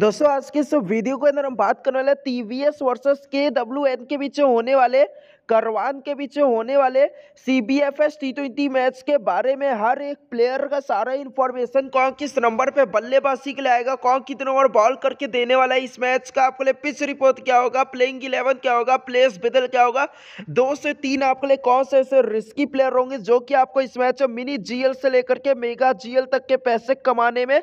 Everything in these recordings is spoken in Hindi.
दोस्तों आज के इस वीडियो के अंदर हम बात करने वाले T V S versus K W N के बीच होने वाले करवान के पीछे होने वाले C B F S T twenty match के बारे में हर एक प्लेयर का सारा इन्फॉर्मेशन कौन किस नंबर पे बल्लेबाजी के लिए आएगा कौन कितने ओवर बॉल करके देने वाला है इस मैच का आपके लिए पिच रिपोर्ट क्या होगा प्लेइंग इलेवन क्या होगा प्लेस बदल क्या होगा दो से तीन आपके लिए कौन से ऐसे रिस्की प्लेयर होंगे जो कि आपको इस मैच में मिनी जी से लेकर के मेगा जी तक के पैसे कमाने में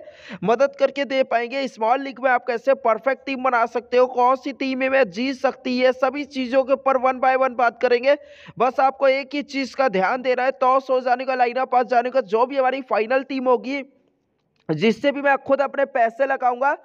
मदद करके दे पाएंगे स्मॉल लीग में आप कैसे परफेक्ट टीम बना सकते हो कौन सी टीम में जीत सकती है सभी चीज़ों के ऊपर वन बाय वन बात बात करेंगे बस आपको एक ही चीज़ का ध्यान देना है टॉस हो जाने का लाइन पास जाने का जो भी हमारी फाइनल टीम होगी जिससे भी मैं खुद अपने पैसे लगाऊंगा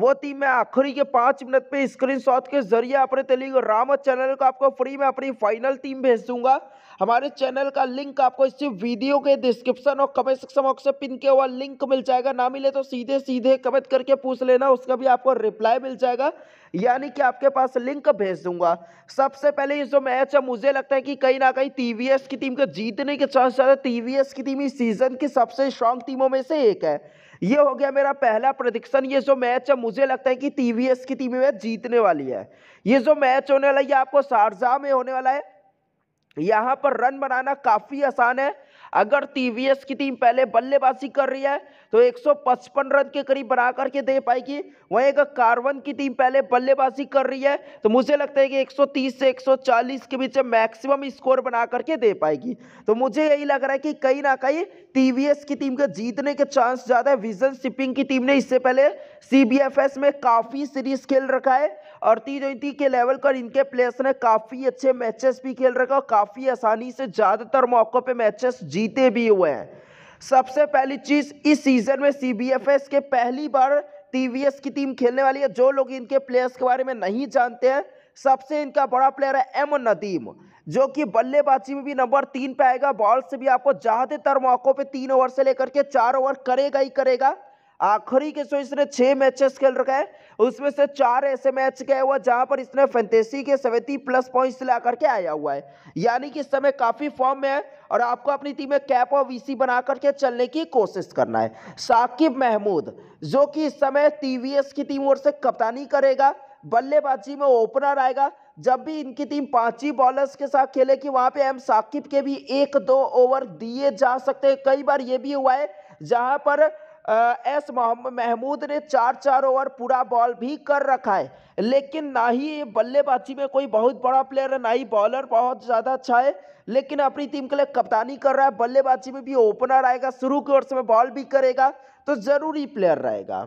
वो टीम मैं आखिरी के पाँच मिनट पे स्क्रीनशॉट के जरिए अपने तेलुगु राम चैनल को आपको फ्री में अपनी फाइनल टीम भेज दूंगा हमारे चैनल का लिंक आपको इसी वीडियो के डिस्क्रिप्शन और कमेंट सेक्शन बॉक्स से पिन किया हुआ लिंक मिल जाएगा ना मिले तो सीधे सीधे कमेंट करके पूछ लेना उसका भी आपको रिप्लाई मिल जाएगा यानी कि आपके पास लिंक भेज दूंगा सबसे पहले ये जो मैच है मुझे लगता है कि कहीं ना कहीं टीवीएस की टीम को जीतने के चांस ज़्यादा टीवीएस की टीम इस सीजन की सबसे स्ट्रांग टीमों में से एक है ये हो गया मेरा पहला प्रदिक्शन ये जो मैच है मुझे लगता है कि टीवीएस की टीम में जीतने वाली है ये जो मैच होने वाला है ये आपको शारजा में होने वाला है यहाँ पर रन बनाना काफ़ी आसान है अगर टीवीएस की टीम पहले बल्लेबाजी कर रही है तो 155 रन के करीब बना करके दे पाएगी वहीं अगर कार्बन की टीम पहले बल्लेबाजी कर रही है तो मुझे लगता है कि 130 से 140 के बीच मैक्सिमम स्कोर बना करके दे पाएगी तो मुझे यही लग रहा है कि कहीं ना कहीं टीवीएस की टीम के जीतने के चांस ज़्यादा है विजन शिपिंग की टीम ने इससे पहले सी में काफ़ी सीरीज खेल रखा है अड़तीस ट्वेंटी के लेवल पर इनके प्लेयर्स ने काफ़ी अच्छे मैचेस भी खेल रखे और काफ़ी आसानी से ज़्यादातर मौक़ों पर मैचेस जीते भी हुए हैं सबसे पहली चीज़ इस सीज़न में सी के पहली बार टीवीएस की टीम खेलने वाली है जो लोग इनके प्लेयर्स के बारे में नहीं जानते हैं सबसे इनका बड़ा प्लेयर है एम नदीम जो कि बल्लेबाजी में भी नंबर तीन पे आएगा बॉल से भी आपको ज़्यादातर मौक़ों पे तीन ओवर से लेकर के चार ओवर करेगा ही करेगा आखिरी के सो इसने छः मैचेस खेल रखा है उसमें से चार ऐसे मैच गए हुआ जहां पर इसने फैंटेसी के सेवेंटी प्लस पॉइंट्स ला करके आया हुआ है यानी कि इस समय काफ़ी फॉर्म में है और आपको अपनी टीम में कैप और वीसी बना करके चलने की कोशिश करना है साकिब महमूद जो कि इस समय टीवीएस की टीम ओर से कप्तानी करेगा बल्लेबाजी में ओपनर आएगा जब भी इनकी टीम पांच ही बॉलर्स के साथ खेलेगी वहां पे एम साकिब के भी एक दो ओवर दिए जा सकते हैं कई बार ये भी हुआ है जहां पर एस महमूद ने चार चार ओवर पूरा बॉल भी कर रखा है लेकिन ना ही बल्लेबाजी में कोई बहुत बड़ा प्लेयर है ना ही बॉलर बहुत ज़्यादा अच्छा है लेकिन अपनी टीम के लिए कप्तानी कर रहा है बल्लेबाजी में भी ओपनर आएगा शुरू के ओर से बॉल भी करेगा तो ज़रूरी प्लेयर रहेगा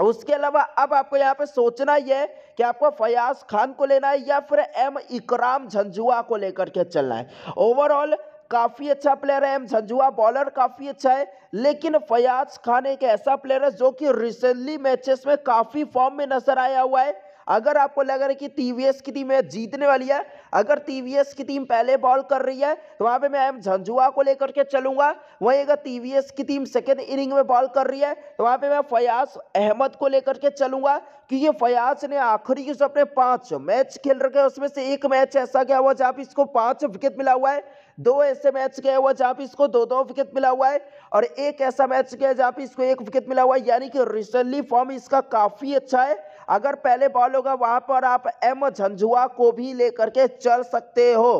उसके अलावा अब आपको यहाँ पे सोचना ही है कि आपको फयाज खान को लेना है या फिर एम इकराम झंझुआ को लेकर के चलना है ओवरऑल काफ़ी अच्छा प्लेयर है एम झंझुआ बॉलर काफ़ी अच्छा है लेकिन फयाज खान एक ऐसा प्लेयर है जो कि रिसेंटली मैचेस में काफ़ी फॉर्म में नजर आया हुआ है अगर आपको लग रहा है कि टीवीएस की टीम मैच जीतने वाली है अगर टीवीएस की टीम पहले बॉल कर रही है तो वहां पे मैं एम झंझुआ को लेकर के चलूंगा वहीं अगर टीवीएस की टीम सेकेंड इनिंग में बॉल कर रही है तो वहां पे मैं फयाज अहमद को लेकर के चलूंगा क्योंकि फयाज ने आखिरी जो अपने पांच मैच खेल रखे उसमें से एक मैच ऐसा गया हुआ जहां पर इसको पांच विकेट मिला हुआ है दो ऐसे मैच गए हुआ जहां पर इसको दो दो विकेट मिला हुआ है और एक ऐसा मैच गया जहां पर इसको एक विकेट मिला हुआ है यानी कि रिसेंटली फॉर्म इसका काफी अच्छा है अगर पहले बॉल होगा वहां पर आप एम झंझुआ को भी लेकर के चल सकते हो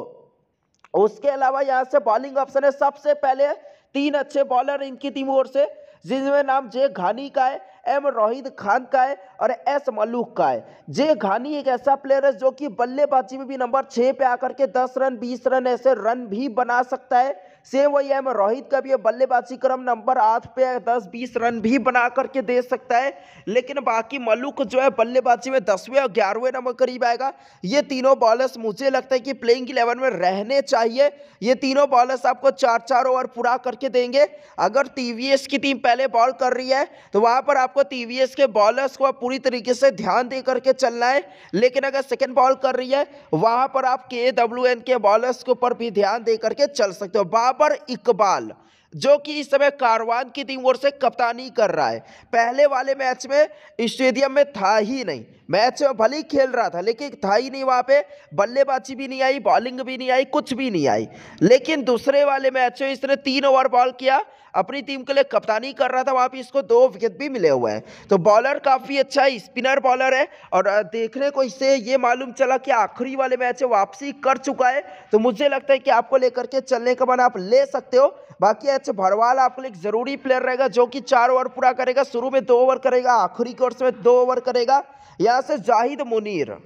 उसके अलावा यहाँ से बॉलिंग ऑप्शन है सबसे पहले तीन अच्छे बॉलर इनकी टीम ओर से जिनमें नाम जे घानी का है एम रोहित खान का है और एस मलूक का है जे घानी एक ऐसा प्लेयर है जो कि बल्लेबाजी में भी नंबर छः पे आकर के दस रन बीस रन ऐसे रन भी बना सकता है सेम वही है रोहित का भी है बल्लेबाजी क्रम नंबर आठ पे है दस बीस रन भी बना करके दे सकता है लेकिन बाकी मलुक जो है बल्लेबाजी में दसवें और ग्यारहवें नंबर करीब आएगा ये तीनों बॉलर्स मुझे लगता है कि प्लेइंग इलेवन में रहने चाहिए ये तीनों बॉलर्स आपको चार चार ओवर पूरा करके देंगे अगर टीवीएस की टीम पहले बॉल कर रही है तो वहाँ पर आपको टीवीएस के बॉलर्स को पूरी तरीके से ध्यान दे करके चलना है लेकिन अगर सेकेंड बॉल कर रही है वहाँ पर आप के डब्ल्यू एन के बॉलर्स के ऊपर भी ध्यान दे करके चल सकते हो बाप ਬਾਬਰ ਇਕਬਾਲ जो कि इस समय कारवान की टीम ओर से कप्तानी कर रहा है पहले वाले मैच में स्टेडियम में था ही नहीं मैच में भले ही खेल रहा था लेकिन था ही नहीं वहाँ पे बल्लेबाजी भी नहीं आई बॉलिंग भी नहीं आई कुछ भी नहीं आई लेकिन दूसरे वाले मैच में इसने तीन ओवर बॉल किया अपनी टीम के लिए कप्तानी कर रहा था वहाँ पे इसको दो विकेट भी मिले हुए हैं तो बॉलर काफ़ी अच्छा है स्पिनर बॉलर है और देखने को इससे ये मालूम चला कि आखिरी वाले मैच वापसी कर चुका है तो मुझे लगता है कि आपको लेकर के चलने का मन आप ले सकते हो बाकी एच अच्छा, भरवाल आपके लिए एक ज़रूरी प्लेयर रहेगा जो कि चार ओवर पूरा करेगा शुरू में दो ओवर करेगा आखिरी कोर्स में दो ओवर करेगा यहाँ से जाहिद मुनीर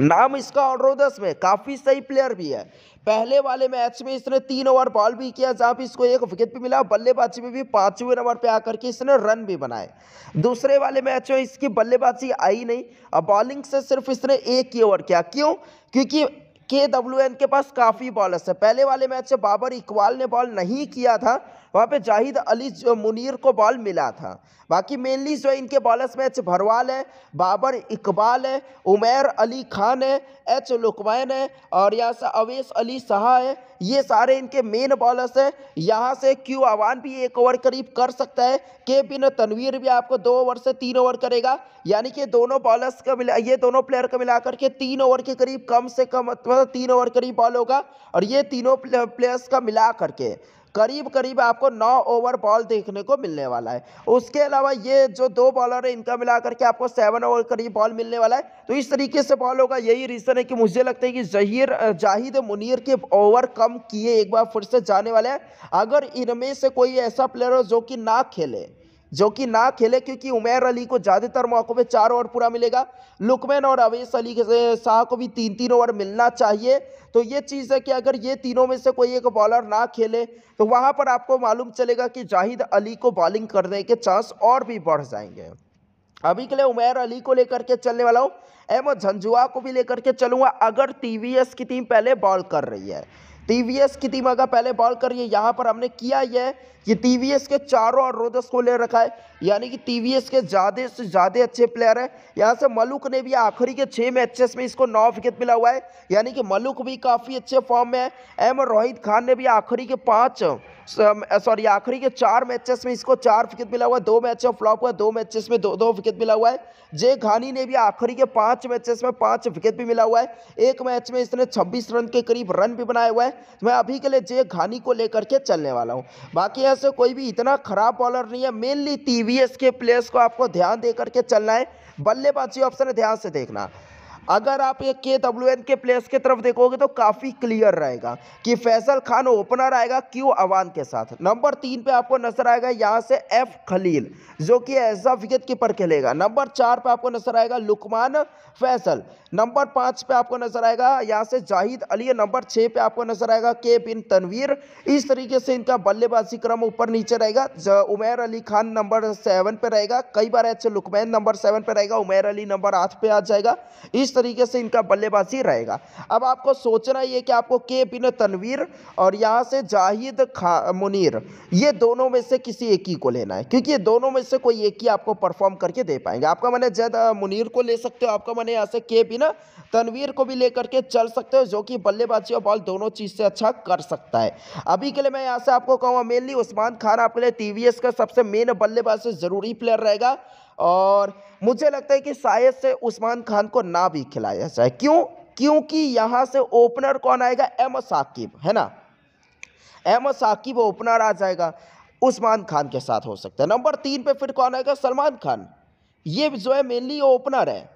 नाम इसका ऑलराउंडर्स में काफ़ी सही प्लेयर भी है पहले वाले मैच में इसने तीन ओवर बॉल भी किया जहां पर इसको एक विकेट भी मिला बल्लेबाजी में भी पांचवें नंबर पे आकर के इसने रन भी बनाए दूसरे वाले मैच में इसकी बल्लेबाजी आई नहीं और बॉलिंग से सिर्फ इसने एक ही ओवर किया क्यों क्योंकि के डब्ल्यू एन के पास काफ़ी बॉलर्स है पहले वाले मैच से बाबर इकबाल ने बॉल नहीं किया था वहाँ पे जाहिद अली मुनीर को बॉल मिला था बाकी मेनली जो इनके बॉलर्स में एच भरवाल है बाबर इकबाल है उमैर अली खान है एच लुकमैन है और यहाँ से अवेश अली शाह है ये सारे इनके मेन बॉलर्स हैं यहाँ से क्यू आवान भी एक ओवर करीब कर सकता है के बिन तनवीर भी आपको दो ओवर से तीन ओवर करेगा यानी कि दोनों बॉलर्स का मिला ये दोनों प्लेयर का मिला करके तीन ओवर के करीब कम से कम मतलब तीन ओवर करीब बॉल होगा और ये तीनों प्लेयर्स का मिला करके करीब करीब आपको नौ ओवर बॉल देखने को मिलने वाला है उसके अलावा ये जो दो बॉलर है इनका मिला करके आपको सेवन ओवर करीब बॉल मिलने वाला है तो इस तरीके से बॉल होगा यही रीज़न है कि मुझे लगता है कि जहीर जाहिद मुनीर के ओवर कम किए एक बार फिर से जाने वाले हैं अगर इनमें से कोई ऐसा प्लेयर हो जो कि ना खेले जो कि ना खेले क्योंकि उमेर अली को ज़्यादातर मौक़ों पे चार ओवर पूरा मिलेगा लुकमैन और अवेश अली शाह को भी तीन तीन ओवर मिलना चाहिए तो ये चीज़ है कि अगर ये तीनों में से कोई एक बॉलर ना खेले तो वहाँ पर आपको मालूम चलेगा कि जाहिद अली को बॉलिंग करने के चांस और भी बढ़ जाएंगे अभी के लिए उमेर अली को लेकर के चलने वाला हूँ एम झंझुआ को भी लेकर के चलूँगा अगर टी की टीम पहले बॉल कर रही है टीवीएस की टीम अगर पहले बॉल है यहाँ पर हमने किया यह कि टीवीएस के चारों और रोदस को ले रखा है यानी कि टीवीएस के ज़्यादा से ज़्यादा अच्छे प्लेयर है यहाँ से मलुक ने भी आखिरी के छह मैचेस में इसको नौ विकेट मिला हुआ है यानी कि मलुक भी काफ़ी अच्छे फॉर्म में है एम रोहित खान ने भी आखिरी के पांच सॉरी आखिरी के चार मैचेस में इसको चार विकेट मिला हुआ है दो मैच में फ्लॉप हुआ दो मैचेस में दो दो विकेट मिला हुआ है जे घानी ने भी आखिरी के पांच मैचेस में पांच विकेट भी मिला हुआ है एक मैच में इसने 26 रन के करीब रन भी बनाया हुआ है तो मैं अभी के लिए जे घानी को लेकर के चलने वाला हूँ बाकी ऐसे कोई भी इतना खराब बॉलर नहीं है मेनली टी के प्लेयर्स को आपको ध्यान दे करके चलना है बल्लेबाजी ऑप्शन ध्यान से देखना अगर आप ये के डब्ल्यू एन के प्लेयर्स की तरफ देखोगे तो काफ़ी क्लियर रहेगा कि फैसल खान ओपनर आएगा क्यू अवान के साथ नंबर तीन पे आपको नजर आएगा यहाँ से एफ खलील जो कि ऐसा विकेट कीपर खेलेगा नंबर चार पे आपको नजर आएगा लुकमान फैसल नंबर पाँच पे आपको नजर आएगा यहाँ से जाहिद अली नंबर छः पे आपको नजर आएगा के बिन तनवीर इस तरीके से इनका बल्लेबाजी क्रम ऊपर नीचे रहेगा उमेर अली खान नंबर सेवन पे रहेगा कई बार ऐसे लुकमैन नंबर सेवन पर रहेगा उमेर अली नंबर आठ पे आ जाएगा इस तरीके से इनका बल्लेबाजी रहेगा अब आपको सोचना ये कि आपको के बिन तनवीर और यहाँ से जाहिद खा मुनीर ये दोनों में से किसी एक ही को लेना है क्योंकि ये दोनों में से कोई एक ही आपको परफॉर्म करके दे पाएंगे आपका मैंने जैद मुनीर को ले सकते हो आपका मैंने यहाँ से के बिन तनवीर को भी लेकर के चल सकते हो जो कि बल्लेबाजी और बॉल दोनों चीज़ से अच्छा कर सकता है अभी के लिए मैं यहाँ से आपको कहूँगा मेनली उस्मान खान आपके लिए टी का सबसे मेन बल्लेबाज ज़रूरी प्लेयर रहेगा और मुझे लगता है कि शायद से उस्मान खान को ना भी खिलाया जाए क्यों क्योंकि यहाँ से ओपनर कौन आएगा एम साकिब है ना एम साकिब ओपनर आ जाएगा उस्मान खान के साथ हो सकता है नंबर तीन पे फिर कौन आएगा सलमान खान ये जो है मेनली ओपनर है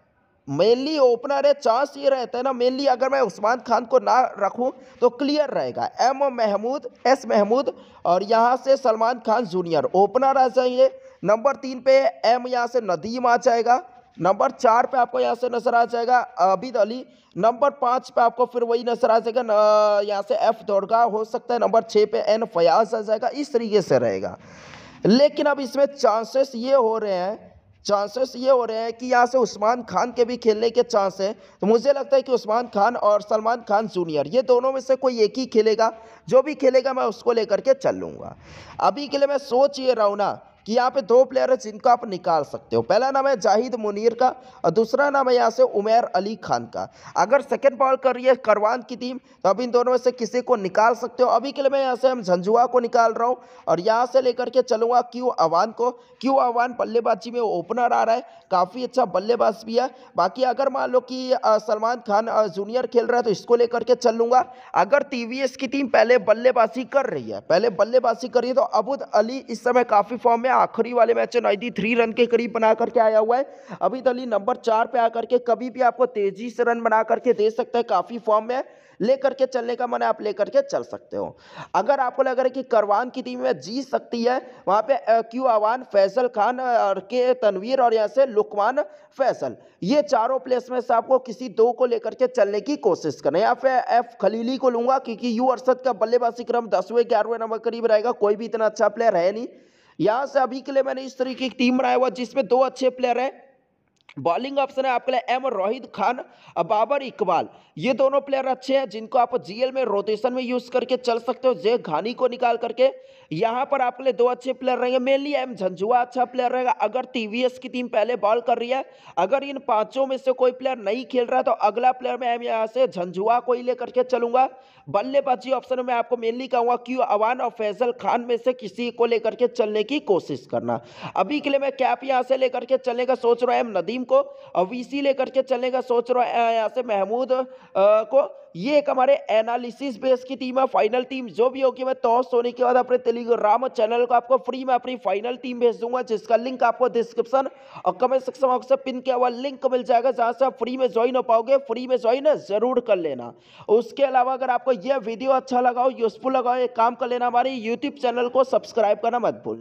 मेनली ओपनर है चांस ये रहता है ना मेनली अगर मैं उस्मान खान को ना रखूं तो क्लियर रहेगा एम महमूद एस महमूद और यहाँ से सलमान खान जूनियर ओपनर आ जाइए नंबर तीन पे एम यहाँ से नदीम आ जाएगा नंबर चार पे आपको यहाँ से नजर आ जाएगा आबिद अली नंबर पाँच पे आपको फिर वही नजर आ जाएगा यहाँ से एफ दौड़गा हो सकता है नंबर छः पे एन फयाज आ जाएगा इस तरीके से रहेगा लेकिन अब इसमें चांसेस ये हो रहे हैं चांसेस ये हो रहे हैं कि यहाँ से उस्मान खान के भी खेलने के चांस हैं तो मुझे लगता है कि उस्मान खान और सलमान खान जूनियर ये दोनों में से कोई एक ही खेलेगा जो भी खेलेगा मैं उसको लेकर के चल लूँगा अभी के लिए मैं सोच ये रहा हूँ ना कि यहाँ पे दो प्लेयर है जिनको आप निकाल सकते हो पहला नाम है जाहिद मुनीर का और दूसरा नाम है यहाँ से उमेर अली खान का अगर सेकेंड बॉल कर रही है करवान की टीम तो अब इन दोनों में से किसी को निकाल सकते हो अभी के लिए मैं यहाँ से हम झंझुआ को निकाल रहा हूँ और यहाँ से लेकर के चलूँगा क्यू अवान को क्यू अवान बल्लेबाजी में ओपनर आ रहा है काफ़ी अच्छा बल्लेबाज भी है बाकी अगर मान लो कि सलमान खान जूनियर खेल रहा है तो इसको लेकर के चल लूँगा अगर टी की टीम पहले बल्लेबाजी कर रही है पहले बल्लेबाजी कर रही है तो अबूद अली इस समय काफ़ी फॉर्म में आखिरी वाले मैच में नाइन्टी थ्री रन के करीब बना करके आया हुआ है अबिद अली नंबर चार पे आकर के कभी भी आपको तेजी से रन बना करके दे सकता है काफ़ी फॉर्म में लेकर के चलने का मन है आप लेकर के चल सकते हो अगर आपको लग रहा है कि करवान की टीम में जीत सकती है वहां पे क्यू आवान फैसल खान और के तनवीर और यहाँ से लुकमान फैसल ये चारों प्लेस में से आपको किसी दो को लेकर के चलने की कोशिश करें या फिर एफ खलीली को लूंगा क्योंकि यू अरसद का बल्लेबाजी क्रम दसवें ग्यारहवें नंबर करीब रहेगा कोई भी इतना अच्छा प्लेयर है नहीं यहां से अभी के लिए मैंने इस तरीके की टीम बनाया हुआ जिसमें दो अच्छे प्लेयर है बॉलिंग ऑप्शन है आपके लिए एम रोहित खान बाबर इकबाल ये दोनों प्लेयर अच्छे हैं जिनको आप जीएल में रोटेशन में यूज करके चल सकते हो जे घानी को निकाल करके यहाँ पर आपके लिए दो अच्छे प्लेयर रहेंगे मेनली एम झंझुआ अच्छा प्लेयर रहेगा अगर टीवीएस की टीम पहले बॉल कर रही है अगर इन पांचों में से कोई प्लेयर नहीं खेल रहा है तो अगला प्लेयर मैं यहाँ से झंझुआ को ही लेकर के चलूंगा बल्लेबाजी ऑप्शन में आपको मेनली कहूंगा क्यू अवान और फैजल खान में से किसी को लेकर के चलने की कोशिश करना अभी के लिए मैं कैप यहाँ से लेकर के चलने का सोच रहा हूँ एम नदीम को और वी लेकर के चलने का सोच रहा हूँ यहाँ से महमूद को ये एक हमारे एनालिसिस बेस की टीम है फाइनल टीम जो भी होगी मैं टॉस होने के बाद अपने टेलीग्राम चैनल को आपको फ्री में अपनी फाइनल टीम भेज दूंगा जिसका लिंक आपको डिस्क्रिप्शन और कमेंट सेक्शन बॉक्स में पिन किया हुआ लिंक मिल जाएगा जहाँ से आप फ्री में ज्वाइन हो पाओगे फ्री में ज्वाइन जरूर कर लेना उसके अलावा अगर आपको यह वीडियो अच्छा लगा हो यूजफुल लगा हो एक काम कर लेना हमारे यूट्यूब चैनल को सब्सक्राइब करना मत भूल